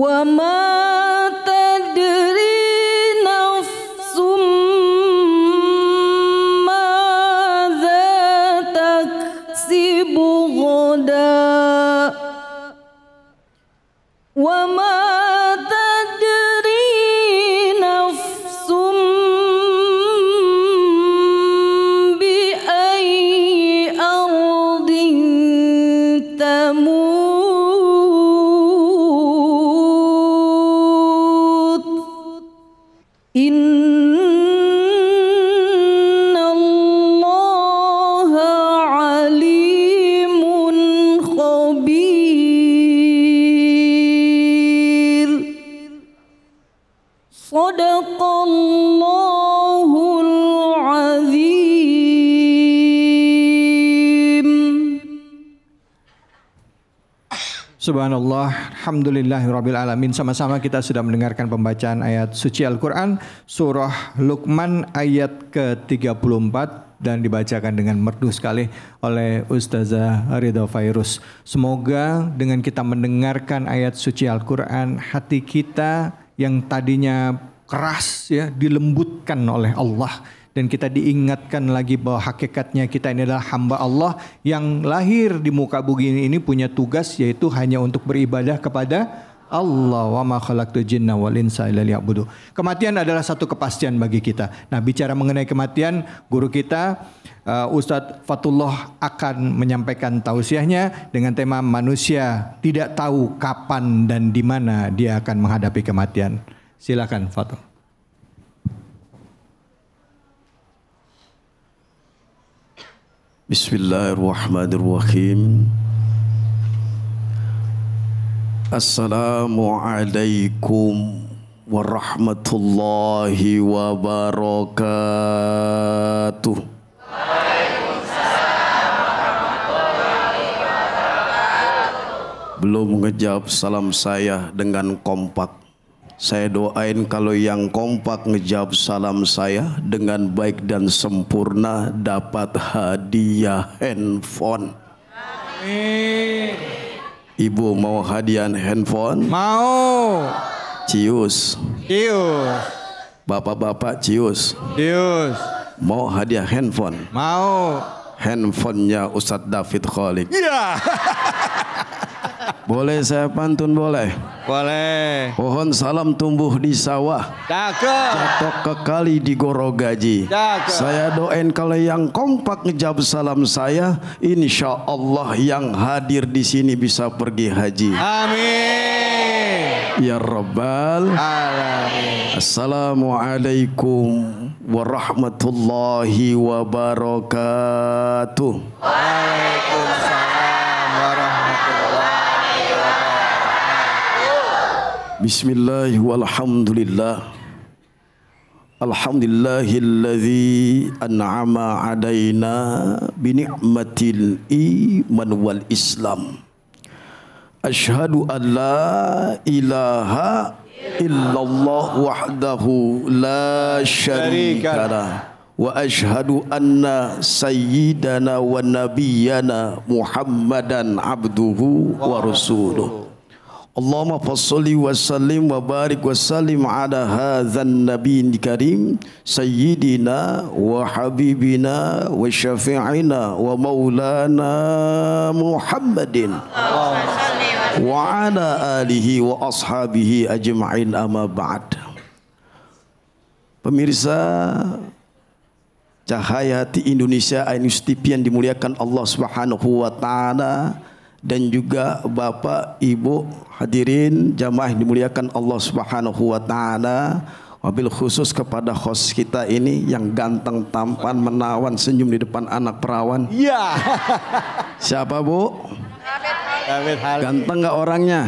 我们。إن Subhanallah, Alhamdulillah, Rabbil Alamin. Sama-sama kita sudah mendengarkan pembacaan ayat suci Al-Quran, Surah Luqman ayat ke-34 dan dibacakan dengan merdu sekali oleh Ustazah Ridho Fairus. Semoga dengan kita mendengarkan ayat suci Al-Quran, hati kita yang tadinya keras ya dilembutkan oleh Allah dan kita diingatkan lagi bahwa hakikatnya kita ini adalah hamba Allah yang lahir di muka bumi ini punya tugas yaitu hanya untuk beribadah kepada Allah wa ma khalaqtu jinna wal insa illa liya'budu. Kematian adalah satu kepastian bagi kita. Nah, bicara mengenai kematian, guru kita uh, Ustadz Fatullah akan menyampaikan tausiahnya dengan tema manusia tidak tahu kapan dan di mana dia akan menghadapi kematian. Silakan Fatul. Bismillahirrahmanirrahim Assalamualaikum warahmatullahi wabarakatuh Belum ngejawab salam saya dengan kompak saya doain kalau yang kompak ngejawab salam saya dengan baik dan sempurna dapat hadiah handphone. Amin. Ibu mau hadiah handphone? Mau. Cius. Cius. Bapak-bapak cius. Cius. Mau hadiah handphone? Mau. Handphonenya Ustadz David Khalik. Iya. Yeah. Boleh saya pantun boleh? Boleh. Pohon salam tumbuh di sawah. Cakep. Jatuh ke kali di goro gaji. Cakep. Saya doain kalau yang kompak ngejawab salam saya, insya Allah yang hadir di sini bisa pergi haji. Amin. Ya Rabbal. Alamin. Assalamualaikum warahmatullahi wabarakatuh. Waalaikumsalam. بسم الله والحمد لله الحمد لله الذي أنعم علينا بنعمة الإيمان والإسلام أشهد أن لا إله إلا الله وحده لا شريك له وأشهد أن سيدنا ونبينا محمدا عبده ورسوله, ورسوله. اللهم صل وسلم وبارك وسلم على هذا النبي الكريم سيدنا وحبيبنا وشفيعنا ومولانا محمد وعلى آله وأصحابه أجمعين أما بعد Pemirsa Cahaya di Indonesia Ainus TV yang dimuliakan Allah Subhanahu wa taala dan juga Bapak, Ibu, hadirin jamaah yang dimuliakan Allah Subhanahu wa taala. Wabil khusus kepada host kita ini yang ganteng, tampan, menawan, senyum di depan anak perawan. Iya. Siapa, Bu? David Halim. Ganteng nggak orangnya?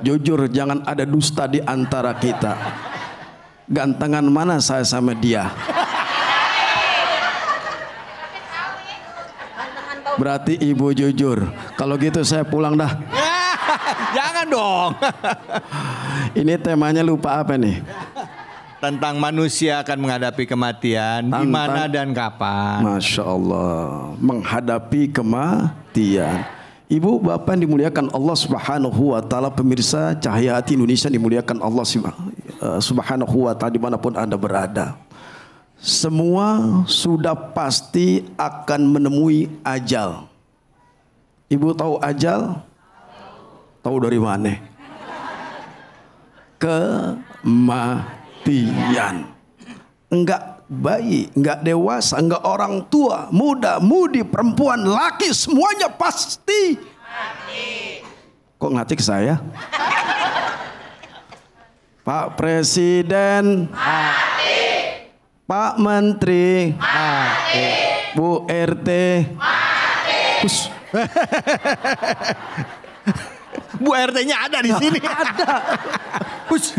Jujur, jangan ada dusta di antara kita. Gantengan mana saya sama dia? Berarti ibu jujur. Kalau gitu saya pulang dah. Jangan dong. Ini temanya lupa apa nih? Tentang manusia akan menghadapi kematian, di mana dan kapan. Masya Allah, menghadapi kematian. Ibu bapak yang dimuliakan Allah Subhanahu wa taala pemirsa Cahaya Hati Indonesia dimuliakan Allah eh, Subhanahu wa taala dimanapun Anda berada semua sudah pasti akan menemui ajal. Ibu tahu ajal? Tahu dari mana? Kematian. Enggak bayi, enggak dewasa, enggak orang tua, muda, mudi, perempuan, laki, semuanya pasti. Kok ngatik saya? Pak Presiden. Pak. Pak Menteri mati. Bu RT mati. Bu RT-nya ada di sini. ada. Hush.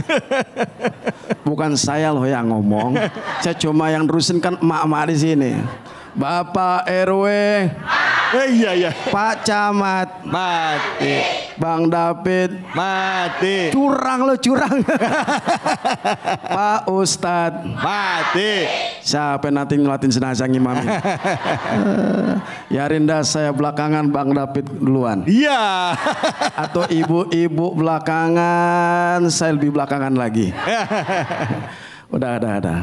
Bukan saya loh yang ngomong. Saya cuma yang terusin kan emak-emak di sini. Bapak RW. Eh, iya iya. Pak Camat. Mati. Bang David mati. Curang lo curang. Pak Ustad mati. Siapa nanti ngelatin jenazah ngimami? Eh, ya Rinda saya belakangan Bang David duluan. Iya. Atau ibu-ibu belakangan saya lebih belakangan lagi. udah, ada ada.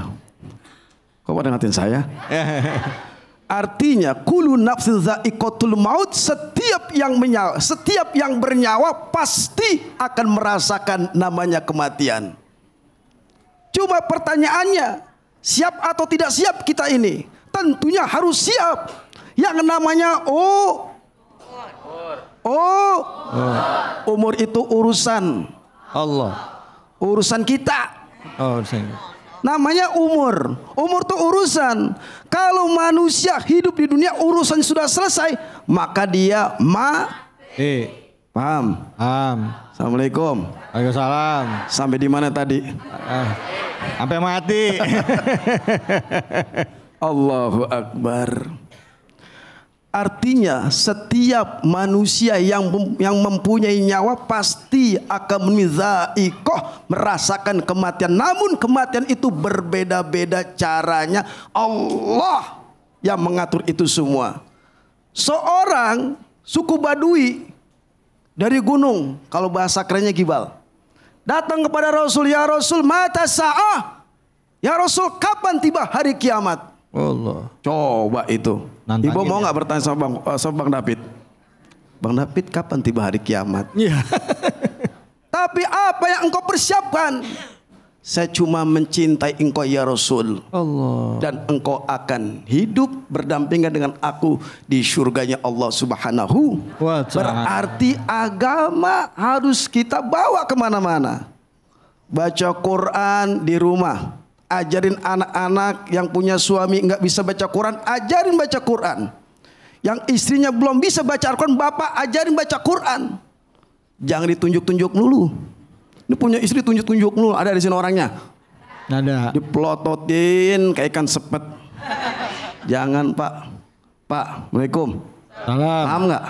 Kok pada ngatin saya? Artinya kulu nafsin zaiqatul maut setiap yang menyawa, setiap yang bernyawa pasti akan merasakan namanya kematian. Cuma pertanyaannya, siap atau tidak siap kita ini? Tentunya harus siap. Yang namanya oh Oh, umur itu urusan Allah. Urusan kita. Oh, urusan kita namanya umur. Umur itu urusan. Kalau manusia hidup di dunia urusan sudah selesai, maka dia mati. Paham? Paham. Assalamualaikum. Waalaikumsalam. Sampai di mana tadi? Eh, sampai mati. Allahu Akbar. Artinya setiap manusia yang yang mempunyai nyawa pasti akan mizaiqah merasakan kematian. Namun kematian itu berbeda-beda caranya. Allah yang mengatur itu semua. Seorang suku Badui dari gunung, kalau bahasa kerennya gibal. Datang kepada Rasul, "Ya Rasul, mata sa'ah." Ya Rasul, kapan tiba hari kiamat? Allah. Coba itu. Nantangin Ibu mau nggak bertanya sama bang, eh, sama bang David? Bang David kapan tiba hari kiamat? Iya. Tapi apa yang engkau persiapkan? Saya cuma mencintai engkau ya Rasul. Allah. Dan engkau akan hidup berdampingan dengan aku di surganya Allah Subhanahu. Berarti agama harus kita bawa kemana-mana. Baca Quran di rumah ajarin anak-anak yang punya suami nggak bisa baca Quran, ajarin baca Quran. Yang istrinya belum bisa baca quran bapak ajarin baca Quran. Jangan ditunjuk-tunjuk dulu. Ini punya istri tunjuk-tunjuk dulu. Ada di sini orangnya. Ada. Diplototin kayak ikan sepet. Jangan pak. Pak, Assalamualaikum. Salam. Paham nggak?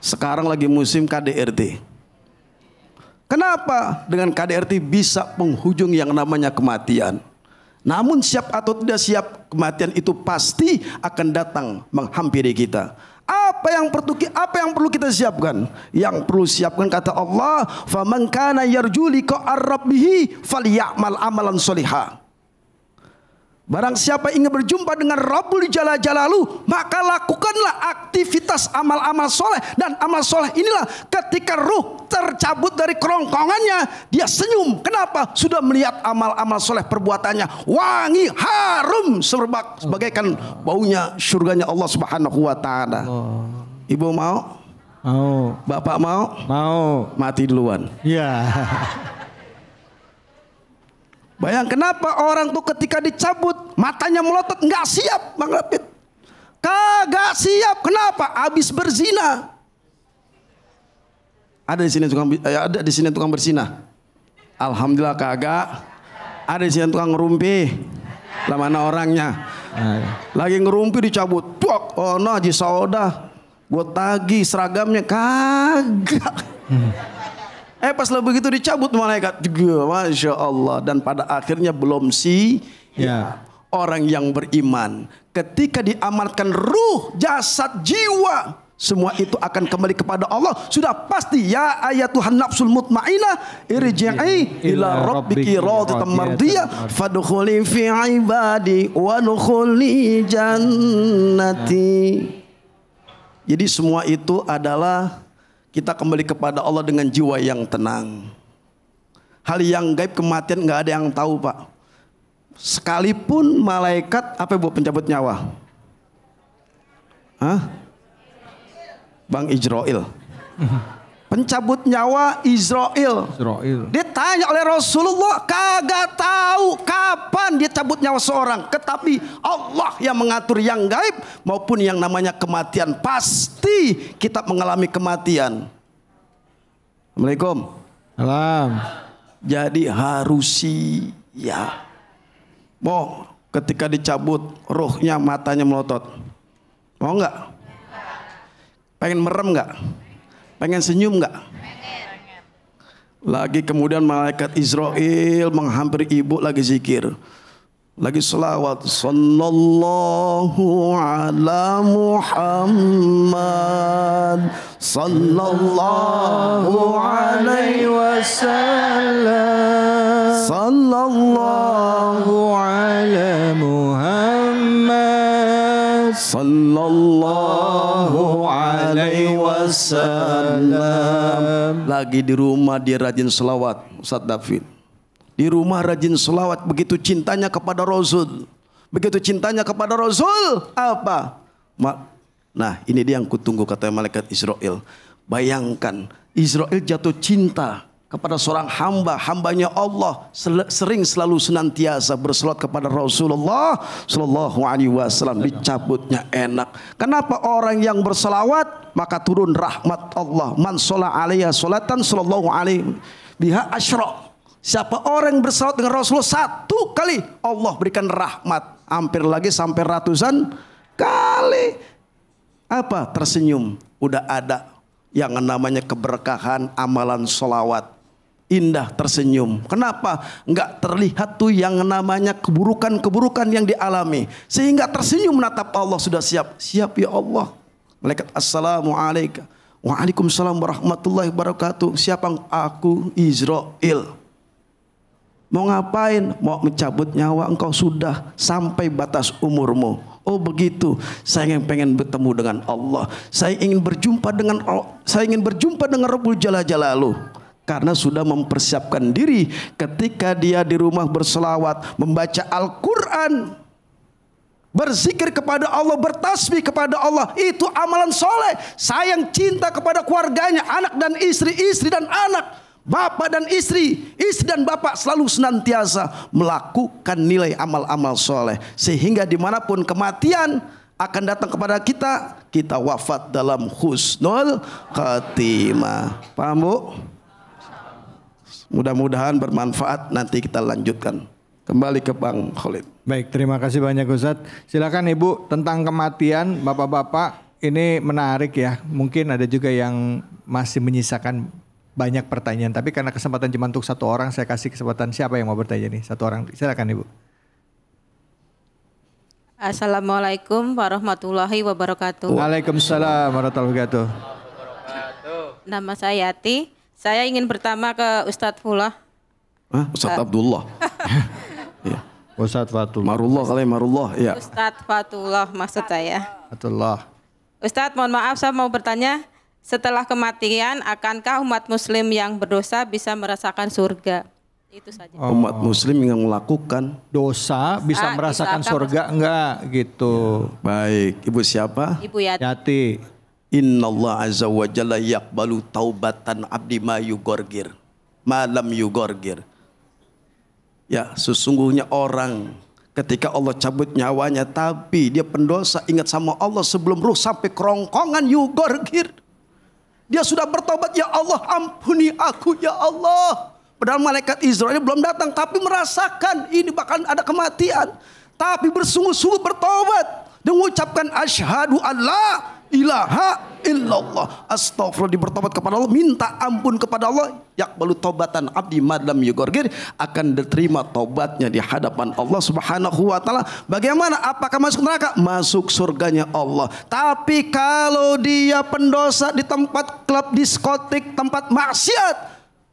Sekarang lagi musim KDRT. Kenapa dengan KDRT bisa penghujung yang namanya kematian? Namun siap atau tidak siap, kematian itu pasti akan datang menghampiri kita. Apa yang perlu apa yang perlu kita siapkan? Yang perlu siapkan kata Allah, "Faman kana yarju liqa ar-rabbih falyamal amalan solihah." Barang siapa ingin berjumpa dengan Rabbul Jalal Jalalu, maka lakukanlah aktivitas amal-amal soleh. Dan amal soleh inilah ketika ruh tercabut dari kerongkongannya, dia senyum. Kenapa? Sudah melihat amal-amal soleh perbuatannya. Wangi, harum, serbak, sebagaikan baunya surganya Allah Subhanahu Wa Ta'ala. Ibu mau? Mau. Bapak mau? Mau. Mati duluan. Iya. Yeah. Bayang kenapa orang tuh ketika dicabut matanya melotot nggak siap Bang Rapid. Kagak siap. Kenapa? Abis berzina. Ada di sini tukang ya ada di sini tukang berzina. Alhamdulillah kagak. Ada di sini tukang ngerumpi. Lah mana orangnya? Lagi ngerumpi dicabut. Tuak, oh no, nah, haji Gue tagi seragamnya kagak. Eh pas lo begitu dicabut malaikat. Masya Allah. Dan pada akhirnya belum si. Ya. ya. Orang yang beriman. Ketika diamalkan ruh, jasad, jiwa. Semua itu akan kembali kepada Allah. Sudah pasti. Ya ayat Tuhan nafsul mutmainah. Irji'i ila rabbiki radhiyatan Tamardiyah Fadukhuli fi ibadi wa nukhuli jannati. Ya. Jadi semua itu adalah kita kembali kepada Allah dengan jiwa yang tenang. Hal yang gaib kematian nggak ada yang tahu pak. Sekalipun malaikat apa buat pencabut nyawa? Hah? Bang Ijroil pencabut nyawa Israel. Israel. Ditanya oleh Rasulullah kagak tahu kapan dia cabut nyawa seorang, tetapi Allah yang mengatur yang gaib maupun yang namanya kematian. Pasti kita mengalami kematian. Assalamualaikum. Salam. Jadi harus ya. Mau ketika dicabut rohnya matanya melotot. Mau enggak? Pengen merem enggak? Pengen senyum nggak? Lagi kemudian malaikat Israel menghampiri ibu lagi zikir. Lagi selawat. Sallallahu ala Muhammad. Sallallahu alaihi wasallam. Sallallahu ala Muhammad. Sallallahu wasallam. Lagi di rumah dia rajin selawat, Ustaz David. Di rumah rajin selawat, begitu cintanya kepada Rasul. Begitu cintanya kepada Rasul, apa? Nah, ini dia yang kutunggu kata malaikat Israel. Bayangkan, Israel jatuh cinta kepada seorang hamba, hambanya Allah sering selalu senantiasa bersolat kepada Rasulullah Shallallahu Alaihi Wasallam dicabutnya enak. Kenapa orang yang berselawat maka turun rahmat Allah. Man solat alaihi solatan Shallallahu Alaihi biha ashro. Siapa orang yang berselawat dengan Rasulullah satu kali Allah berikan rahmat. Hampir lagi sampai ratusan kali. Apa tersenyum? Udah ada yang namanya keberkahan amalan solawat indah tersenyum. Kenapa? Enggak terlihat tuh yang namanya keburukan-keburukan yang dialami. Sehingga tersenyum menatap Allah sudah siap. Siap ya Allah. Malaikat Assalamualaikum. Waalaikumsalam warahmatullahi wabarakatuh. Siapa aku? Israel. Mau ngapain? Mau mencabut nyawa engkau sudah sampai batas umurmu. Oh begitu. Saya ingin pengen bertemu dengan Allah. Saya ingin berjumpa dengan saya ingin berjumpa dengan Rabbul Jalal Jalaluh karena sudah mempersiapkan diri ketika dia di rumah berselawat, membaca Al-Quran, berzikir kepada Allah, bertasbih kepada Allah. Itu amalan soleh, sayang cinta kepada keluarganya, anak dan istri, istri dan anak, bapak dan istri, istri dan bapak selalu senantiasa melakukan nilai amal-amal soleh. Sehingga dimanapun kematian, akan datang kepada kita, kita wafat dalam khusnul khatimah. Paham bu? Mudah-mudahan bermanfaat nanti kita lanjutkan. Kembali ke Bang Khalid. Baik, terima kasih banyak Ustaz. Silakan Ibu tentang kematian Bapak-bapak ini menarik ya. Mungkin ada juga yang masih menyisakan banyak pertanyaan, tapi karena kesempatan cuma untuk satu orang, saya kasih kesempatan siapa yang mau bertanya nih? Satu orang. Silakan Ibu. Assalamualaikum warahmatullahi wabarakatuh. Waalaikumsalam warahmatullahi wabarakatuh. Nama saya Yati. Saya ingin pertama ke Ustadz Fula. Hah? Ustadz uh. Abdullah. Iya. Ustadz Fatullah. Marullah kali ya, Marullah. Ya. Ustadz Fatullah maksud saya. Fatullah. Ustadz mohon maaf saya mau bertanya. Setelah kematian, akankah umat muslim yang berdosa bisa merasakan surga? Itu saja. Oh. Umat muslim yang melakukan dosa bisa ah, merasakan surga enggak gitu. Iya. Baik, Ibu siapa? Ibu Yati. Yati. Inna Allah azza wa jalla yakbalu taubatan abdi ma yugorgir. Malam yugorgir. Ya sesungguhnya orang ketika Allah cabut nyawanya tapi dia pendosa ingat sama Allah sebelum ruh sampai kerongkongan yugorgir. Dia sudah bertobat ya Allah ampuni aku ya Allah. Padahal malaikat Israel belum datang tapi merasakan ini bahkan ada kematian. Tapi bersungguh-sungguh bertobat. Dan mengucapkan asyhadu Allah ilaha illallah astagfirullah dipertobat kepada Allah minta ampun kepada Allah yakbalu tobatan abdi madlam yugorgir akan diterima tobatnya di hadapan Allah subhanahu wa ta'ala bagaimana apakah masuk neraka masuk surganya Allah tapi kalau dia pendosa di tempat klub diskotik tempat maksiat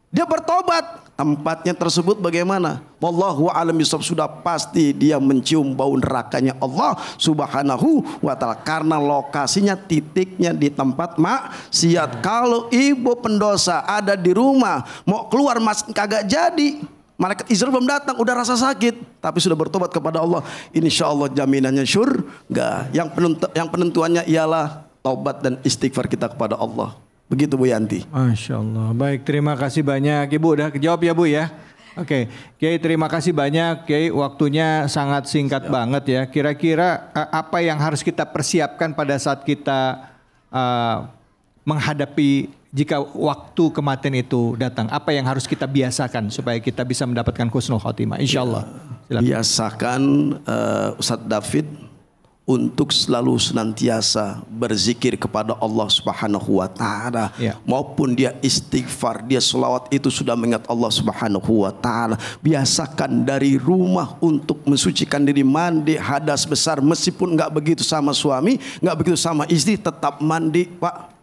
dia bertobat Tempatnya tersebut bagaimana? Wallahu alam bisawab sudah pasti dia mencium bau nerakanya Allah Subhanahu wa taala karena lokasinya titiknya di tempat maksiat. Kalau ibu pendosa ada di rumah mau keluar mas kagak jadi. Malaikat Israel belum datang, udah rasa sakit, tapi sudah bertobat kepada Allah. Insya Allah jaminannya syurga. Yang, penentu, yang penentuannya ialah taubat dan istighfar kita kepada Allah. Begitu Bu Yanti. Masya Allah. Baik, terima kasih banyak. Ibu udah jawab ya Bu ya. Oke, okay. Kiai terima kasih banyak. Kiai waktunya sangat singkat Siap. Ya. banget ya. Kira-kira eh, apa yang harus kita persiapkan pada saat kita uh, menghadapi jika waktu kematian itu datang? Apa yang harus kita biasakan supaya kita bisa mendapatkan khusnul khotimah? Insya Allah. Ya. Silahkan. Biasakan uh, Ustadz David untuk selalu senantiasa berzikir kepada Allah Subhanahu wa taala ya. maupun dia istighfar dia selawat itu sudah mengingat Allah Subhanahu wa taala biasakan dari rumah untuk mensucikan diri mandi hadas besar meskipun nggak begitu sama suami nggak begitu sama istri tetap mandi Pak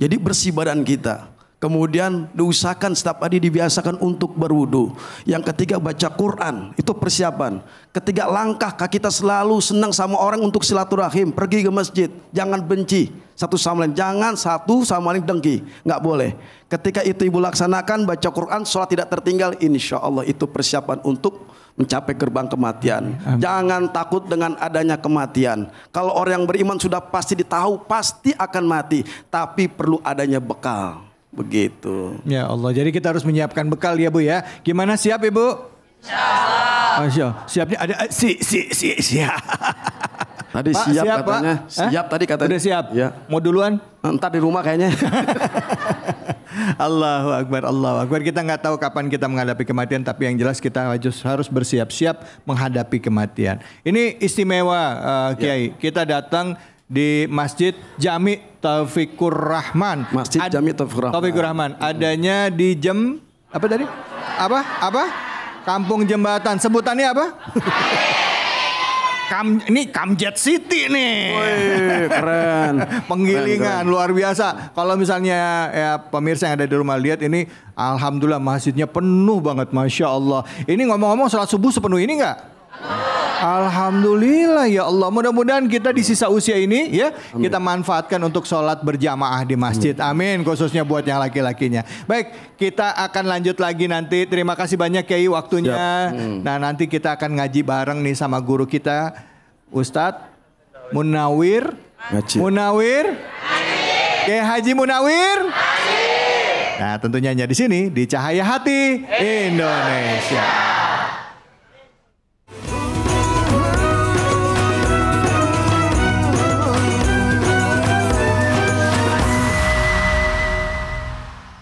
jadi bersih badan kita Kemudian diusahakan setiap hari dibiasakan untuk berwudu. Yang ketiga baca Quran, itu persiapan. Ketiga langkah kaki kita selalu senang sama orang untuk silaturahim, pergi ke masjid, jangan benci satu sama lain, jangan satu sama lain dengki, nggak boleh. Ketika itu ibu laksanakan baca Quran, sholat tidak tertinggal, insya Allah itu persiapan untuk mencapai gerbang kematian. Amin. Jangan takut dengan adanya kematian. Kalau orang yang beriman sudah pasti ditahu pasti akan mati, tapi perlu adanya bekal. Begitu. Ya Allah. Jadi kita harus menyiapkan bekal ya Bu ya. Gimana siap Ibu? Siap. Masya Siapnya ada eh, si si si siap. Tadi Pak, siap, siap katanya. Pak? Eh? Siap Hah? tadi katanya. Udah siap. Ya. Mau duluan? Entar eh, di rumah kayaknya. Allahu Akbar, Allahu Akbar. Kita nggak tahu kapan kita menghadapi kematian, tapi yang jelas kita harus harus bersiap-siap menghadapi kematian. Ini istimewa, uh, Kiai. Ya. Kita datang di Masjid Jami Taufikur Rahman. Masjid Ad, Jami Taufikur Rahman. Taufikur Rahman. Adanya di Jem apa tadi? Apa? Apa? Kampung Jembatan. Sebutannya apa? Kam, ini Kamjet City nih. Wih, keren. Penggilingan keren, keren. luar biasa. Kalau misalnya ya pemirsa yang ada di rumah lihat ini alhamdulillah masjidnya penuh banget Masya Allah. Ini ngomong-ngomong sholat subuh sepenuh ini enggak? Alhamdulillah ya Allah. Mudah-mudahan kita di sisa usia ini ya Amin. kita manfaatkan untuk sholat berjamaah di masjid. Amin. Khususnya buat yang laki-lakinya. Baik, kita akan lanjut lagi nanti. Terima kasih banyak Kiai waktunya. Hmm. Nah nanti kita akan ngaji bareng nih sama guru kita Ustadz Munawir. Ngaji. Munawir. Kiai Haji Munawir. Haji. Nah tentunya hanya di sini di Cahaya Hati eh. Indonesia. Indonesia.